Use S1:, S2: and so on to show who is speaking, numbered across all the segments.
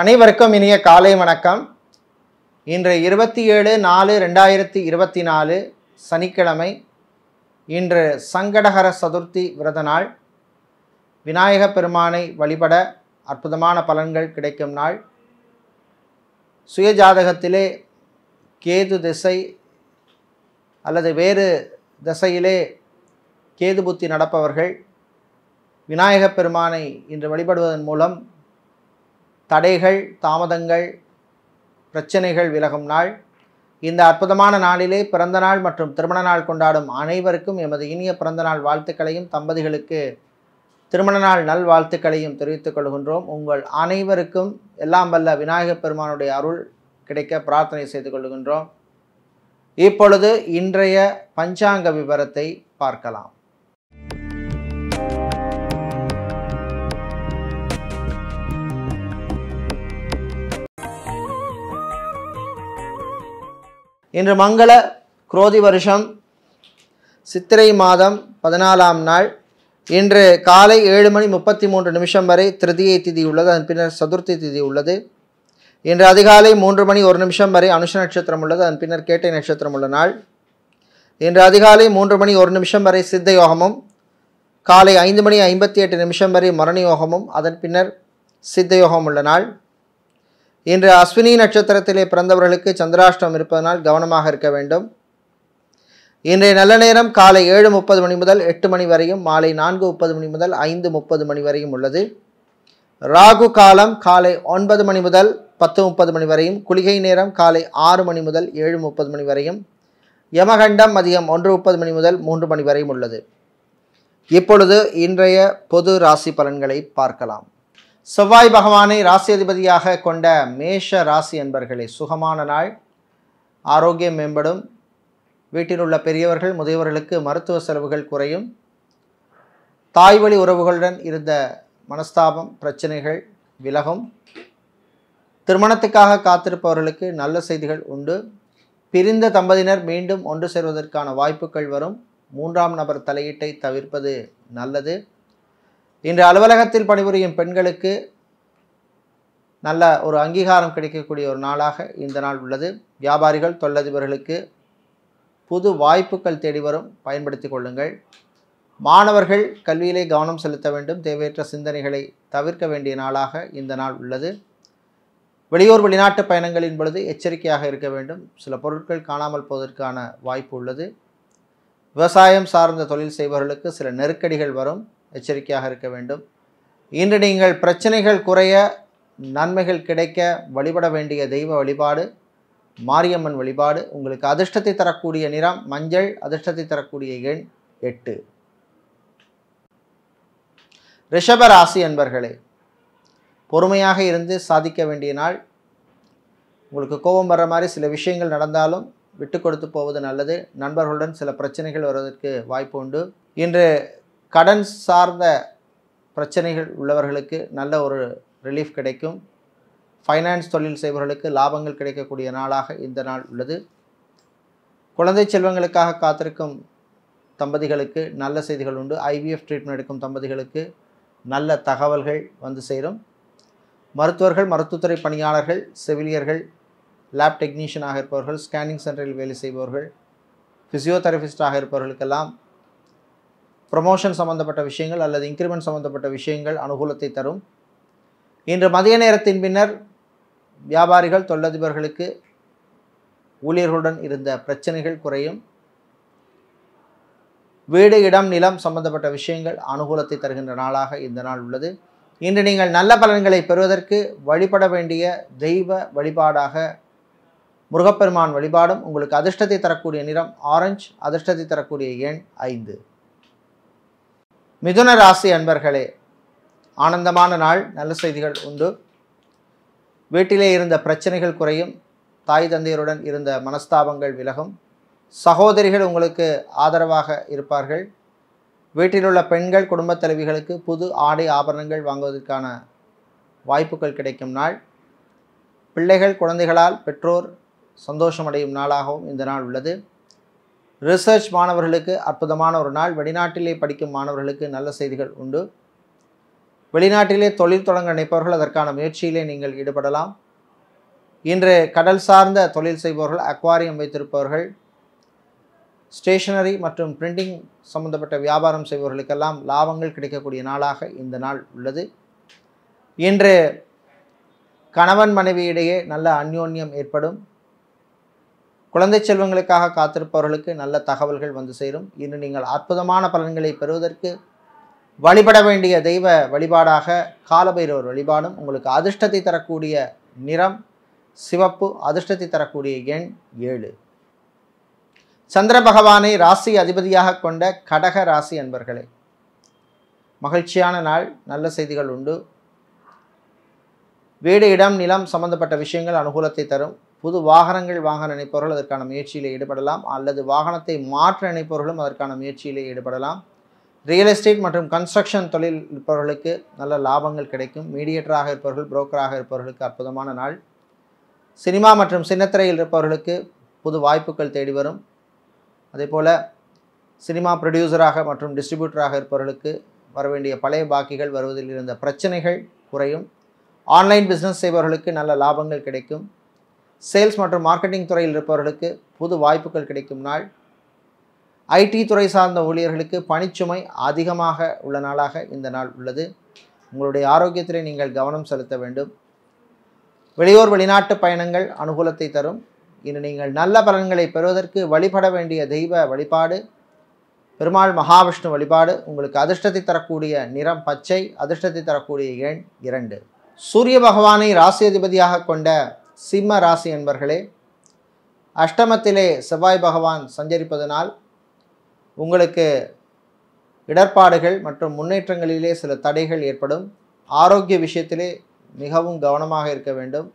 S1: அனைவருக்கும் இனிய காலை வணக்கம் இன்று இருபத்தி ஏழு நாலு ரெண்டாயிரத்தி இருபத்தி நாலு சனிக்கிழமை இன்று சங்கடகர சதுர்த்தி விரத நாள் விநாயக பெருமானை வழிபட அற்புதமான பலன்கள் கிடைக்கும் நாள் சுயஜாதகத்திலே கேது திசை அல்லது வேறு திசையிலே கேது புத்தி நடப்பவர்கள் விநாயகப் பெருமானை இன்று வழிபடுவதன் மூலம் தடைகள் தாமதங்கள் பிரச்சனைகள் விலகும் நாள் இந்த அற்புதமான நாளிலே பிறந்த நாள் மற்றும் திருமண நாள் கொண்டாடும் அனைவருக்கும் எமது இனிய பிறந்தநாள் வாழ்த்துக்களையும் தம்பதிகளுக்கு திருமண நாள் நல்வாழ்த்துக்களையும் தெரிவித்துக் கொள்கின்றோம் உங்கள் அனைவருக்கும் எல்லாம் வல்ல விநாயகப் பெருமானுடைய அருள் கிடைக்க பிரார்த்தனை செய்து கொள்கின்றோம் இப்பொழுது இன்றைய பஞ்சாங்க விவரத்தை பார்க்கலாம் இன்று மங்கள குரோதி வருஷம் சித்திரை மாதம் பதினாலாம் நாள் இன்று காலை ஏழு மணி முப்பத்தி மூன்று நிமிஷம் வரை திருதியை திதி உள்ளது அதன் பின்னர் சதுர்த்தி திதி உள்ளது இன்று அதிகாலை மூன்று மணி ஒரு நிமிஷம் வரை அனுஷ நட்சத்திரம் உள்ளது அதன் பின்னர் கேட்டை நட்சத்திரம் உள்ள நாள் இன்று அதிகாலை மூன்று மணி ஒரு நிமிஷம் வரை சித்த யோகமும் காலை ஐந்து மணி ஐம்பத்தி எட்டு நிமிஷம் வரை மரண யோகமும் அதன் பின்னர் சித்த யோகம் உள்ள நாள் இன்று அஸ்வினி நட்சத்திரத்திலே பிறந்தவர்களுக்கு சந்திராஷ்டம் இருப்பதனால் கவனமாக இருக்க வேண்டும் இன்றைய நல்ல நேரம் காலை ஏழு முப்பது மணி முதல் எட்டு மணி வரையும் மாலை நான்கு முப்பது மணி முதல் ஐந்து முப்பது மணி வரையும் உள்ளது ராகு காலம் காலை ஒன்பது மணி முதல் பத்து முப்பது மணி வரையும் குளிகை நேரம் காலை ஆறு மணி முதல் ஏழு முப்பது மணி வரையும் யமகண்டம் மதியம் ஒன்று முப்பது மணி முதல் மூன்று மணி வரையும் உள்ளது இப்பொழுது இன்றைய பொது ராசி பலன்களை பார்க்கலாம் செவ்வாய் பகவானை ராசியதிபதியாக கொண்ட மேஷ ராசி என்பர்களே சுகமான நாள் ஆரோக்கியம் மேம்படும் வீட்டில் உள்ள பெரியவர்கள் முதியவர்களுக்கு மருத்துவ செலவுகள் குறையும் தாய் வழி உறவுகளுடன் இருந்த மனஸ்தாபம் பிரச்சனைகள் விலகும் திருமணத்துக்காக காத்திருப்பவர்களுக்கு நல்ல செய்திகள் உண்டு பிரிந்த தம்பதியினர் மீண்டும் ஒன்று சேர்வதற்கான வாய்ப்புகள் வரும் மூன்றாம் நபர் தலையீட்டை தவிர்ப்பது நல்லது இன்று அலுவலகத்தில் பணிபுரியும் பெண்களுக்கு நல்ல ஒரு அங்கீகாரம் கிடைக்கக்கூடிய ஒரு நாளாக இந்த நாள் உள்ளது வியாபாரிகள் தொழிலதிபர்களுக்கு புது வாய்ப்புகள் தேடி வரும் பயன்படுத்தி கொள்ளுங்கள் மாணவர்கள் கல்வியிலே கவனம் செலுத்த வேண்டும் தேவையற்ற சிந்தனைகளை தவிர்க்க வேண்டிய நாளாக இந்த நாள் உள்ளது வெளியூர் வெளிநாட்டு பயணங்களின் பொழுது எச்சரிக்கையாக இருக்க வேண்டும் சில பொருட்கள் காணாமல் போவதற்கான வாய்ப்பு உள்ளது விவசாயம் சார்ந்த தொழில் செய்பவர்களுக்கு சில நெருக்கடிகள் வரும் எச்சரிக்கையாக இருக்க வேண்டும் இன்று நீங்கள் பிரச்சனைகள் குறைய நன்மைகள் கிடைக்க வழிபட வேண்டிய தெய்வ வழிபாடு மாரியம்மன் வழிபாடு உங்களுக்கு அதிர்ஷ்டத்தை தரக்கூடிய நிறம் மஞ்சள் அதிர்ஷ்டத்தை தரக்கூடிய எண் எட்டு ரிஷபராசி அன்பர்களே பொறுமையாக இருந்து சாதிக்க வேண்டிய நாள் உங்களுக்கு கோபம் வர்ற மாதிரி சில விஷயங்கள் நடந்தாலும் விட்டு கொடுத்து போவது நல்லது நண்பர்களுடன் சில பிரச்சனைகள் வருவதற்கு வாய்ப்பு உண்டு இன்று கடன் சார்ந்த பிரச்சனைகள் உள்ளவர்களுக்கு நல்ல ஒரு ரிலீஃப் கிடைக்கும் ஃபைனான்ஸ் தொழில் செய்பவர்களுக்கு லாபங்கள் கிடைக்கக்கூடிய நாளாக இந்த நாள் உள்ளது குழந்தை செல்வங்களுக்காக காத்திருக்கும் தம்பதிகளுக்கு நல்ல செய்திகள் உண்டு ஐவிஎஃப் ட்ரீட்மெண்ட் எடுக்கும் தம்பதிகளுக்கு நல்ல தகவல்கள் வந்து சேரும் மருத்துவர்கள் மருத்துவத்துறை பணியாளர்கள் செவிலியர்கள் லேப் டெக்னீஷியனாக இருப்பவர்கள் ஸ்கேனிங் சென்டரில் வேலை செய்பவர்கள் ஃபிசியோதெரபிஸ்டாக இருப்பவர்களுக்கெல்லாம் ப்ரமோஷன் சம்மந்தப்பட்ட விஷயங்கள் அல்லது இன்க்ரிமெண்ட் சம்மந்தப்பட்ட விஷயங்கள் அனுகூலத்தை தரும் இன்று மதிய நேரத்தின் பின்னர் வியாபாரிகள் தொழிலதிபர்களுக்கு ஊழியர்களுடன் இருந்த பிரச்சனைகள் குறையும் வீடு இடம் நிலம் சம்பந்தப்பட்ட விஷயங்கள் அனுகூலத்தை தருகின்ற நாளாக இந்த நாள் உள்ளது இன்று நீங்கள் நல்ல பலன்களை பெறுவதற்கு வழிபட வேண்டிய தெய்வ வழிபாடாக முருகப்பெருமான் வழிபாடும் உங்களுக்கு அதிர்ஷ்டத்தை தரக்கூடிய நிறம் ஆரஞ்சு அதிர்ஷ்டத்தை தரக்கூடிய எண் ஐந்து மிதுன ராசி அன்பர்களே ஆனந்தமான நாள் நல்ல செய்திகள் உண்டு வீட்டிலே இருந்த பிரச்சனைகள் குறையும் தாய் தந்தையருடன் இருந்த மனஸ்தாபங்கள் விலகும் சகோதரிகள் உங்களுக்கு ஆதரவாக இருப்பார்கள் வீட்டிலுள்ள பெண்கள் குடும்பத் தலைவிகளுக்கு புது ஆடை ஆபரணங்கள் வாங்குவதற்கான வாய்ப்புகள் கிடைக்கும் நாள் பிள்ளைகள் குழந்தைகளால் பெற்றோர் சந்தோஷமடையும் நாளாகவும் இந்த நாள் உள்ளது ரிசர்ச் மாணவர்களுக்கு அற்புதமான ஒரு நாள் வெளிநாட்டிலே படிக்கும் மாணவர்களுக்கு நல்ல செய்திகள் உண்டு வெளிநாட்டிலே தொழில் தொடங்க நினைப்பவர்கள் அதற்கான முயற்சியிலே நீங்கள் ஈடுபடலாம் இன்று கடல் சார்ந்த தொழில் செய்பவர்கள் அக்வாரியம் வைத்திருப்பவர்கள் ஸ்டேஷனரி மற்றும் பிரிண்டிங் சம்பந்தப்பட்ட வியாபாரம் செய்பவர்களுக்கெல்லாம் லாபங்கள் கிடைக்கக்கூடிய நாளாக இந்த நாள் உள்ளது இன்று கணவன் மனைவியிடையே நல்ல அந்யோன்யம் ஏற்படும் குழந்தை செல்வங்களுக்காக காத்திருப்பவர்களுக்கு நல்ல தகவல்கள் வந்து சேரும் இன்று நீங்கள் அற்புதமான பலன்களை பெறுவதற்கு வழிபட வேண்டிய தெய்வ வழிபாடாக காலபைரவர் வழிபாடும் உங்களுக்கு அதிர்ஷ்டத்தை தரக்கூடிய நிறம் சிவப்பு அதிர்ஷ்டத்தை தரக்கூடிய எண் ஏழு சந்திர பகவானை ராசி அதிபதியாக கொண்ட கடக ராசி அன்பர்களே மகிழ்ச்சியான நாள் நல்ல செய்திகள் உண்டு வீடு இடம் நிலம் சம்பந்தப்பட்ட விஷயங்கள் அனுகூலத்தை தரும் புது வாகனங்கள் வாங்க நினைப்பவர்கள் அதற்கான முயற்சியில் ஈடுபடலாம் அல்லது வாகனத்தை மாற்ற நினைப்பவர்களும் அதற்கான முயற்சியில் ஈடுபடலாம் ரியல் எஸ்டேட் மற்றும் கன்ஸ்ட்ரக்ஷன் தொழில் இருப்பவர்களுக்கு நல்ல லாபங்கள் கிடைக்கும் மீடியேட்டராக இருப்பவர்கள் புரோக்கராக இருப்பவர்களுக்கு அற்புதமான நாள் சினிமா மற்றும் சின்னத்திரையில் இருப்பவர்களுக்கு புது வாய்ப்புகள் தேடி வரும் அதே போல் சினிமா ப்ரொடியூசராக மற்றும் டிஸ்ட்ரிபியூட்டராக இருப்பவர்களுக்கு வரவேண்டிய பழைய பாக்கிகள் வருவதில் இருந்த பிரச்சனைகள் குறையும் ஆன்லைன் பிஸ்னஸ் செய்பவர்களுக்கு நல்ல லாபங்கள் கிடைக்கும் சேல்ஸ் மற்றும் மார்க்கெட்டிங் துறையில் இருப்பவர்களுக்கு புது வாய்ப்புகள் கிடைக்கும் நாள் ஐடி துறை சார்ந்த ஊழியர்களுக்கு பணிச்சுமை அதிகமாக உள்ள நாளாக இந்த நாள் உள்ளது உங்களுடைய ஆரோக்கியத்திலே நீங்கள் கவனம் செலுத்த வேண்டும் வெளியூர் வெளிநாட்டு பயணங்கள் அனுகூலத்தை தரும் இன்று நீங்கள் நல்ல பலன்களை பெறுவதற்கு வழிபட வேண்டிய தெய்வ வழிபாடு பெருமாள் மகாவிஷ்ணு வழிபாடு உங்களுக்கு அதிர்ஷ்டத்தை தரக்கூடிய நிறம் பச்சை அதிர்ஷ்டத்தை தரக்கூடிய எண் இரண்டு சூரிய பகவானை ராசி அதிபதியாக கொண்ட சிம்ம ராசி என்பர்களே அஷ்டமத்திலே செவ்வாய் பகவான் சஞ்சரிப்பதனால் உங்களுக்கு இடர்பாடுகள் மற்றும் முன்னேற்றங்களிலே சில தடைகள் ஏற்படும் ஆரோக்கிய விஷயத்திலே மிகவும் கவனமாக இருக்க வேண்டும்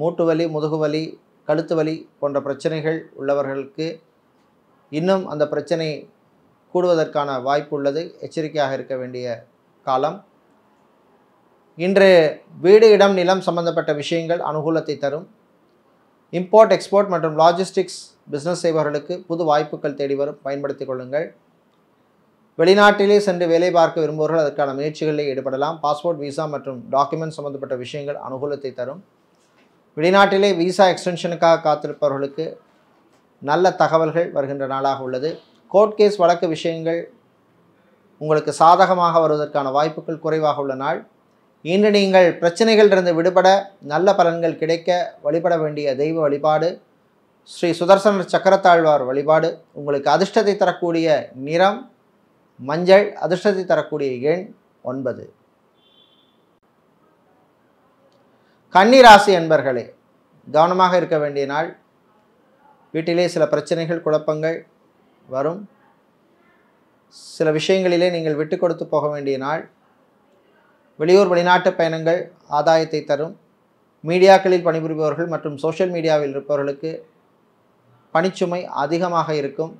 S1: மூட்டு வலி முதுகுவலி கழுத்து வலி போன்ற பிரச்சனைகள் உள்ளவர்களுக்கு இன்னும் அந்த பிரச்சனை கூடுவதற்கான வாய்ப்பு உள்ளது எச்சரிக்கையாக இருக்க வேண்டிய காலம் இன்று வீடு இடம் நிலம் சம்பந்தப்பட்ட விஷயங்கள் அனுகூலத்தை தரும் இம்போர்ட் எக்ஸ்போர்ட் மற்றும் லாஜிஸ்டிக்ஸ் பிஸ்னஸ் செய்பவர்களுக்கு புது வாய்ப்புகள் தேடி வரும் பயன்படுத்தி கொள்ளுங்கள் வெளிநாட்டிலே சென்று வேலை பார்க்க விரும்புவர்கள் அதற்கான முயற்சிகளில் ஈடுபடலாம் பாஸ்போர்ட் விசா மற்றும் டாக்குமெண்ட் சம்பந்தப்பட்ட விஷயங்கள் அனுகூலத்தை தரும் வெளிநாட்டிலே விசா எக்ஸ்டென்ஷனுக்காக காத்திருப்பவர்களுக்கு நல்ல தகவல்கள் வருகின்ற நாளாக உள்ளது கோர்ட் கேஸ் வழக்கு விஷயங்கள் உங்களுக்கு சாதகமாக வருவதற்கான வாய்ப்புகள் குறைவாக உள்ள நாள் இன்று நீங்கள் பிரச்சனைகளிலிருந்து விடுபட நல்ல பலன்கள் கிடைக்க வழிபட வேண்டிய தெய்வ வழிபாடு ஸ்ரீ சுதர்சனர் சக்கரத்தாழ்வார் வழிபாடு உங்களுக்கு அதிர்ஷ்டத்தை தரக்கூடிய நிறம் மஞ்சள் அதிர்ஷ்டத்தை தரக்கூடிய எண் ஒன்பது கன்னிராசி என்பர்களே கவனமாக இருக்க வேண்டிய நாள் வீட்டிலே சில பிரச்சனைகள் குழப்பங்கள் வரும் சில விஷயங்களிலே நீங்கள் விட்டு கொடுத்து போக வேண்டிய நாள் வெளியூர் வெளிநாட்டு பயணங்கள் ஆதாயத்தை தரும் மீடியாக்களில் பணிபுரிபவர்கள் மற்றும் சோஷியல் மீடியாவில் இருப்பவர்களுக்கு பணிச்சுமை அதிகமாக இருக்கும்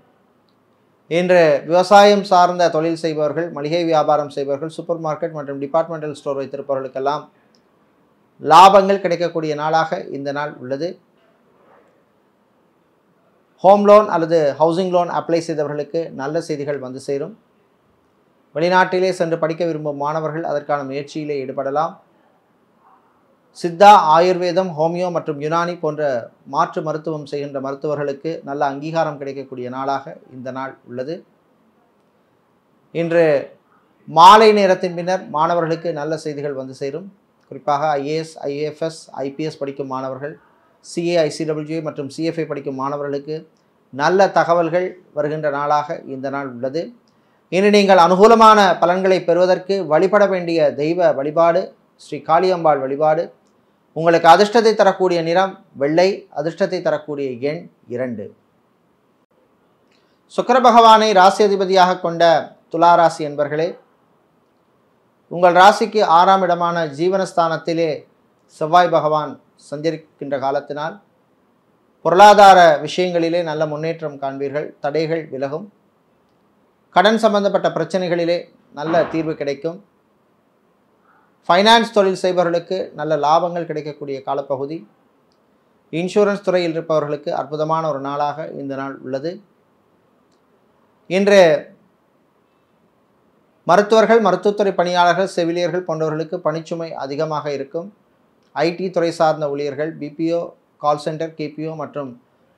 S1: இன்று விவசாயம் சார்ந்த தொழில் செய்பவர்கள் மளிகை வியாபாரம் செய்பவர்கள் சூப்பர் மார்க்கெட் மற்றும் டிபார்ட்மெண்டல் ஸ்டோர் வைத்திருப்பவர்களுக்கெல்லாம் லாபங்கள் கிடைக்கக்கூடிய நாளாக இந்த நாள் உள்ளது ஹோம் லோன் அல்லது ஹவுசிங் லோன் அப்ளை செய்தவர்களுக்கு நல்ல செய்திகள் வந்து சேரும் வெளிநாட்டிலே சென்று படிக்க விரும்பும் மாணவர்கள் அதற்கான முயற்சியிலே ஈடுபடலாம் சித்தா ஆயுர்வேதம் ஹோமியோ மற்றும் யுனானி போன்ற மாற்று மருத்துவம் செய்கின்ற மருத்துவர்களுக்கு நல்ல அங்கீகாரம் கிடைக்கக்கூடிய நாளாக இந்த நாள் உள்ளது இன்று மாலை நேரத்தின் பின்னர் மாணவர்களுக்கு நல்ல செய்திகள் வந்து சேரும் குறிப்பாக ஐஏஎஸ் ஐஏஎஃப்எஸ் ஐபிஎஸ் படிக்கும் மாணவர்கள் சிஏ மற்றும் சிஎஃப்ஐ படிக்கும் மாணவர்களுக்கு நல்ல தகவல்கள் வருகின்ற நாளாக இந்த நாள் உள்ளது இனி நீங்கள் அனுகூலமான பலன்களை பெறுவதற்கு வழிபட வேண்டிய தெய்வ வழிபாடு ஸ்ரீ காளியம்பாள் வழிபாடு உங்களுக்கு அதிர்ஷ்டத்தை தரக்கூடிய நிறம் வெள்ளை அதிர்ஷ்டத்தை தரக்கூடிய எண் இரண்டு சுக்கர பகவானை ராசி அதிபதியாக கொண்ட துலா ராசி என்பர்களே உங்கள் ராசிக்கு ஆறாம் இடமான ஜீவனஸ்தானத்திலே செவ்வாய் பகவான் சந்திருக்கின்ற காலத்தினால் பொருளாதார விஷயங்களிலே நல்ல முன்னேற்றம் காண்பீர்கள் தடைகள் விலகும் கடன் சம்பந்தப்பட்ட பிரச்சனைகளிலே நல்ல தீர்வு கிடைக்கும் ஃபைனான்ஸ் தொழில் செய்பவர்களுக்கு நல்ல லாபங்கள் கிடைக்கக்கூடிய காலப்பகுதி இன்சூரன்ஸ் துறையில் இருப்பவர்களுக்கு அற்புதமான ஒரு நாளாக இந்த நாள் உள்ளது இன்று மருத்துவர்கள் மருத்துவத்துறை பணியாளர்கள் செவிலியர்கள் போன்றவர்களுக்கு பணிச்சுமை அதிகமாக இருக்கும் ஐடி துறை சார்ந்த ஊழியர்கள் பிபிஓ கால் சென்டர் கேபிஓ மற்றும்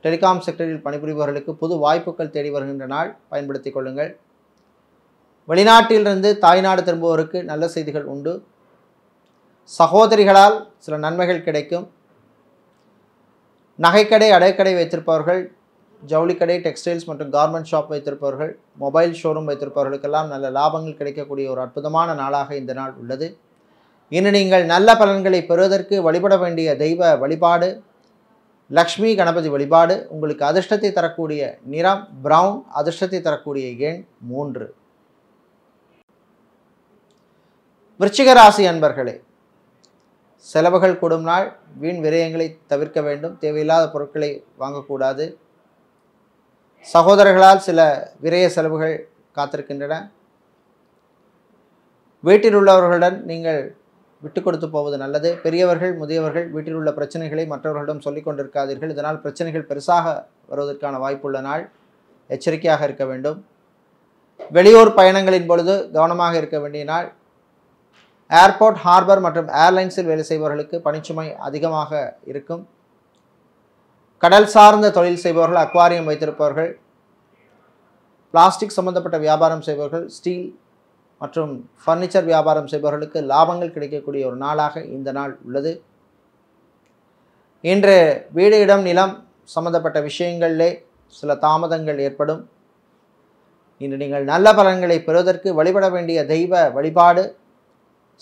S1: டெலிகாம் செக்டரில் பணிபுரிபவர்களுக்கு புது வாய்ப்புகள் தேடி வருகின்ற நாள் பயன்படுத்தி கொள்ளுங்கள் வெளிநாட்டிலிருந்து தாய்நாடு திரும்புவோருக்கு நல்ல செய்திகள் உண்டு சகோதரிகளால் சில நன்மைகள் கிடைக்கும் நகைக்கடை அடைக்கடை வைத்திருப்பவர்கள் ஜவுளிக்கடை டெக்ஸ்டைல்ஸ் மற்றும் கார்மெண்ட் ஷாப் வைத்திருப்பவர்கள் மொபைல் ஷோரூம் வைத்திருப்பவர்களுக்கெல்லாம் நல்ல லாபங்கள் கிடைக்கக்கூடிய ஒரு அற்புதமான நாளாக இந்த நாள் உள்ளது இன்று நீங்கள் நல்ல பலன்களை பெறுவதற்கு வழிபட வேண்டிய தெய்வ வழிபாடு லக்ஷ்மி கணபதி வழிபாடு உங்களுக்கு அதிர்ஷ்டத்தை தரக்கூடிய நிறம் பிரவுன் அதிர்ஷ்டத்தை தரக்கூடிய எண் மூன்று விருச்சிகராசி அன்பர்களே செலவுகள் கூடும் நாள் வீண் விரயங்களை தவிர்க்க வேண்டும் தேவையில்லாத பொருட்களை வாங்கக்கூடாது சகோதரர்களால் சில விரய செலவுகள் காத்திருக்கின்றன வீட்டில் உள்ளவர்களுடன் நீங்கள் விட்டு கொடுத்து போவது நல்லது பெரியவர்கள் முதியவர்கள் வீட்டில் உள்ள பிரச்சனைகளை மற்றவர்களிடம் சொல்லிக் கொண்டிருக்காதீர்கள் இதனால் பிரச்சனைகள் பெருசாக வருவதற்கான வாய்ப்புள்ள நாள் எச்சரிக்கையாக இருக்க வேண்டும் வெளியூர் பயணங்களின் பொழுது கவனமாக இருக்க வேண்டிய நாள் ஏர்போர்ட் ஹார்பர் மற்றும் ஏர்லைன்ஸில் வேலை செய்பவர்களுக்கு பணிச்சுமை அதிகமாக இருக்கும் கடல் சார்ந்த தொழில் செய்பவர்கள் அக்வாரியம் வைத்திருப்பவர்கள் பிளாஸ்டிக் சம்பந்தப்பட்ட வியாபாரம் செய்பவர்கள் ஸ்டீல் மற்றும் ஃபர்னிச்சர் வியாபாரம் செய்பவர்களுக்கு லாபங்கள் கிடைக்கக்கூடிய ஒரு நாளாக இந்த நாள் உள்ளது இன்று வீடு இடம் நிலம் சம்மந்தப்பட்ட விஷயங்களிலே சில தாமதங்கள் ஏற்படும் இன்று நீங்கள் நல்ல பலன்களை பெறுவதற்கு வழிபட வேண்டிய தெய்வ வழிபாடு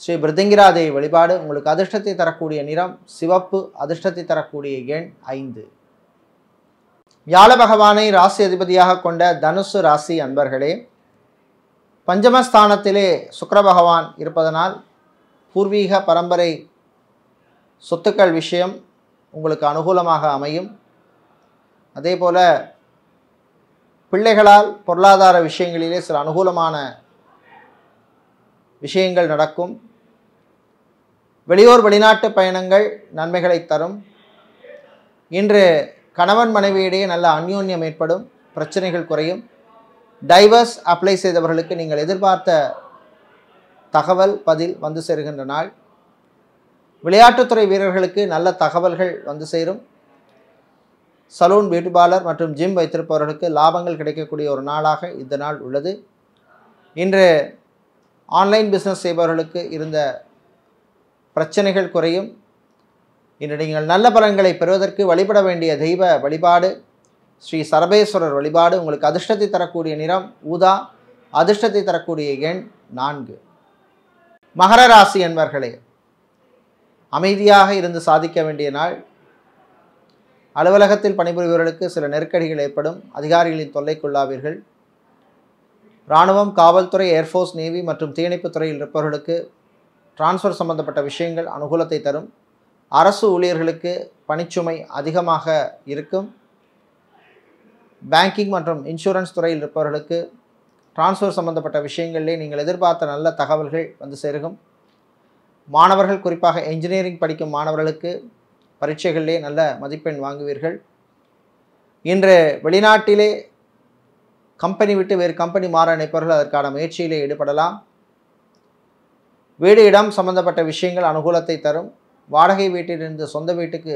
S1: ஸ்ரீ பிருதிங்கிராதேவி வழிபாடு உங்களுக்கு அதிர்ஷ்டத்தை தரக்கூடிய நிறம் சிவப்பு அதிர்ஷ்டத்தை தரக்கூடிய எண் ஐந்து வியாழ பகவானை ராசி அதிபதியாக கொண்ட தனுசு ராசி அன்பர்களே பஞ்சமஸ்தானத்திலே சுக்கர பகவான் இருப்பதனால் பூர்வீக பரம்பரை சொத்துக்கள் விஷயம் உங்களுக்கு அனுகூலமாக அமையும் அதே போல் பிள்ளைகளால் பொருளாதார விஷயங்களிலே சில அனுகூலமான விஷயங்கள் நடக்கும் வெளியூர் வெளிநாட்டு பயணங்கள் நன்மைகளை தரும் இன்று கணவன் மனைவியிடையே நல்ல அந்யோன்யம் ஏற்படும் பிரச்சனைகள் குறையும் டைவர்ஸ் அப்ளை செய்தவர்களுக்கு நீங்கள் எதிர்பார்த்த தகவல் பதில் வந்து சேருகின்ற நாள் விளையாட்டுத்துறை வீரர்களுக்கு நல்ல தகவல்கள் வந்து சேரும் சலூன் பியூட்டி மற்றும் ஜிம் வைத்திருப்பவர்களுக்கு லாபங்கள் கிடைக்கக்கூடிய ஒரு நாளாக இந்த நாள் உள்ளது இன்று ஆன்லைன் பிஸ்னஸ் செய்பவர்களுக்கு இருந்த பிரச்சனைகள் குறையும் இன்று நீங்கள் நல்ல பலன்களை பெறுவதற்கு வழிபட வேண்டிய தெய்வ வழிபாடு ஸ்ரீ சரபேஸ்வரர் வழிபாடு உங்களுக்கு அதிர்ஷ்டத்தை தரக்கூடிய நிறம் ஊதா அதிர்ஷ்டத்தை தரக்கூடிய எண் நான்கு மகர ராசி என்பர்களே அமைதியாக இருந்து சாதிக்க வேண்டிய நாள் அலுவலகத்தில் பணிபுரிபவர்களுக்கு சில நெருக்கடிகள் ஏற்படும் அதிகாரிகளின் தொல்லைக்குள்ளாவீர்கள் இராணுவம் காவல்துறை ஏர்ஃபோர்ஸ் நேவி மற்றும் தீயணைப்பு துறையில் இருப்பவர்களுக்கு டிரான்ஸ்ஃபர் சம்பந்தப்பட்ட விஷயங்கள் அனுகூலத்தை தரும் அரசு ஊழியர்களுக்கு பணிச்சுமை அதிகமாக இருக்கும் பேங்கிங் மற்றும் இன்சூரன்ஸ் துறையில் இருப்பவர்களுக்கு டிரான்ஸ்ஃபர் சம்பந்தப்பட்ட விஷயங்களிலே நீங்கள் எதிர்பார்த்த நல்ல தகவல்கள் வந்து சேருகும் மாணவர்கள் குறிப்பாக என்ஜினியரிங் படிக்கும் மாணவர்களுக்கு பரீட்சைகளிலே நல்ல மதிப்பெண் வாங்குவீர்கள் இன்று வெளிநாட்டிலே கம்பெனி விட்டு வேறு கம்பெனி மாற நினைப்பவர்கள் அதற்கான முயற்சியிலே ஈடுபடலாம் வீடு இடம் சம்பந்தப்பட்ட விஷயங்கள் அனுகூலத்தை தரும் வாடகை வீட்டிலிருந்து சொந்த வீட்டுக்கு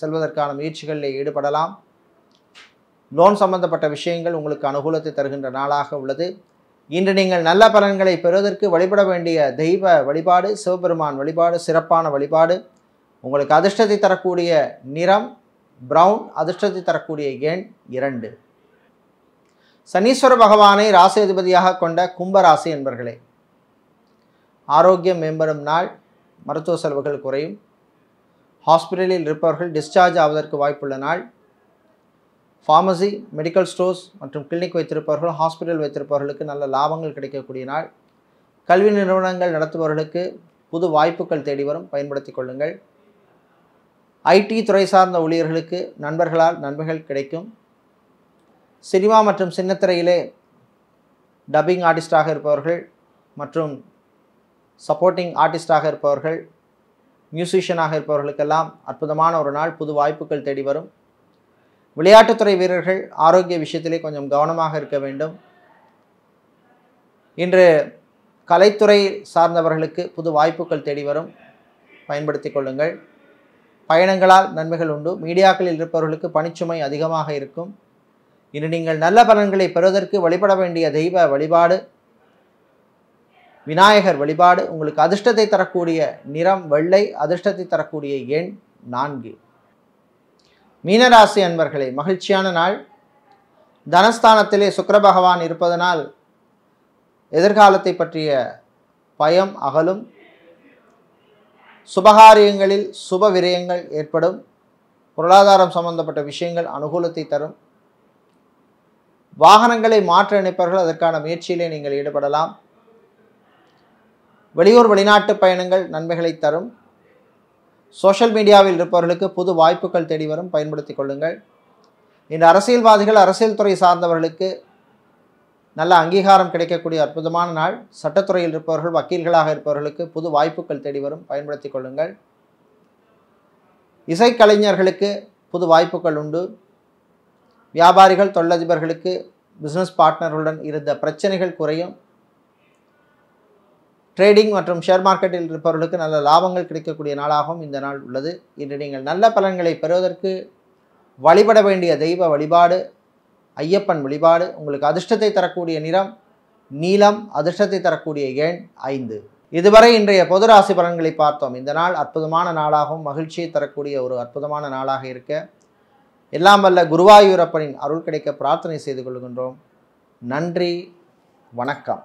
S1: செல்வதற்கான முயற்சிகளில் ஈடுபடலாம் லோன் சம்பந்தப்பட்ட விஷயங்கள் உங்களுக்கு அனுகூலத்தை தருகின்ற நாளாக உள்ளது இன்று நீங்கள் நல்ல பலன்களை பெறுவதற்கு வழிபட வேண்டிய தெய்வ வழிபாடு சிவபெருமான் வழிபாடு சிறப்பான வழிபாடு உங்களுக்கு அதிர்ஷ்டத்தை தரக்கூடிய நிறம் ப்ரௌன் அதிர்ஷ்டத்தை தரக்கூடிய எண் இரண்டு சனீஸ்வர பகவானை ராசியதிபதியாக கொண்ட கும்பராசி என்பர்களே ஆரோக்கியம் மேம்படும் நாள் மருத்துவ செலவுகள் குறையும் ஹாஸ்பிட்டலில் இருப்பவர்கள் டிஸ்சார்ஜ் ஆவதற்கு வாய்ப்புள்ள நாள் ஃபார்மசி மெடிக்கல் ஸ்டோர்ஸ் மற்றும் கிளினிக் வைத்திருப்பவர்கள் ஹாஸ்பிட்டல் வைத்திருப்பவர்களுக்கு நல்ல லாபங்கள் கிடைக்கக்கூடிய நாள் கல்வி நிறுவனங்கள் நடத்துபவர்களுக்கு புது வாய்ப்புகள் தேடி வரும் பயன்படுத்தி கொள்ளுங்கள் ஐடி துறை சார்ந்த ஊழியர்களுக்கு நண்பர்களால் நன்மைகள் கிடைக்கும் சினிமா மற்றும் சின்னத்திரையிலே டப்பிங் ஆர்டிஸ்டாக இருப்பவர்கள் மற்றும் சப்போர்ட்டிங் ஆர்டிஸ்டாக இருப்பவர்கள் மியூசிஷியனாக இருப்பவர்களுக்கெல்லாம் அற்புதமான ஒரு நாள் புது வாய்ப்புகள் தேடி வரும் விளையாட்டுத்துறை வீரர்கள் ஆரோக்கிய விஷயத்திலே கொஞ்சம் கவனமாக இருக்க வேண்டும் இன்று கலைத்துறை சார்ந்தவர்களுக்கு புது வாய்ப்புகள் தேடி வரும் பயன்படுத்தி கொள்ளுங்கள் பயணங்களால் நன்மைகள் உண்டு மீடியாக்களில் இருப்பவர்களுக்கு பணிச்சுமை அதிகமாக இருக்கும் இன்று நீங்கள் நல்ல பலன்களை பெறுவதற்கு வழிபட வேண்டிய தெய்வ வழிபாடு விநாயகர் வழிபாடு உங்களுக்கு அதிர்ஷ்டத்தை தரக்கூடிய நிறம் வெள்ளை அதிர்ஷ்டத்தை தரக்கூடிய எண் நான்கு மீனராசி அன்பர்களே மகிழ்ச்சியான நாள் தனஸ்தானத்திலே சுக்கர பகவான் இருப்பதனால் எதிர்காலத்தை பற்றிய பயம் அகலும் சுபகாரியங்களில் சுப விரயங்கள் ஏற்படும் பொருளாதாரம் சம்பந்தப்பட்ட விஷயங்கள் அனுகூலத்தை தரும் வாகனங்களை மாற்ற நினைப்பவர்கள் அதற்கான முயற்சியிலே நீங்கள் ஈடுபடலாம் வெளியூர் வெளிநாட்டு பயணங்கள் நன்மைகளை தரும் சோஷியல் மீடியாவில் இருப்பவர்களுக்கு புது வாய்ப்புகள் தேடி வரும் பயன்படுத்தி கொள்ளுங்கள் இன்று அரசியல்வாதிகள் அரசியல் துறை சார்ந்தவர்களுக்கு நல்ல அங்கீகாரம் கிடைக்கக்கூடிய அற்புதமான நாள் சட்டத்துறையில் இருப்பவர்கள் வக்கீல்களாக இருப்பவர்களுக்கு புது வாய்ப்புகள் தேடி வரும் பயன்படுத்தி கொள்ளுங்கள் இசைக்கலைஞர்களுக்கு புது வாய்ப்புகள் உண்டு வியாபாரிகள் தொழிலதிபர்களுக்கு பிஸ்னஸ் பார்ட்னர்களுடன் இருந்த பிரச்சனைகள் குறையும் ட்ரேடிங் மற்றும் ஷேர் மார்க்கெட்டில் இருப்பவர்களுக்கு நல்ல லாபங்கள் கிடைக்கக்கூடிய நாளாகவும் இந்த நாள் உள்ளது இன்று நீங்கள் நல்ல பலன்களை பெறுவதற்கு வழிபட வேண்டிய தெய்வ வழிபாடு ஐயப்பன் வழிபாடு உங்களுக்கு அதிர்ஷ்டத்தை தரக்கூடிய நிறம் நீளம் அதிர்ஷ்டத்தை தரக்கூடிய எண் ஐந்து இதுவரை இன்றைய பொது ராசி பலன்களை பார்த்தோம் இந்த நாள் அற்புதமான நாளாகவும் மகிழ்ச்சியை தரக்கூடிய ஒரு அற்புதமான நாளாக இருக்க எல்லாம் வல்ல குருவாயூரப்பனின் அருள் கிடைக்க பிரார்த்தனை செய்து கொள்கின்றோம் நன்றி வணக்கம்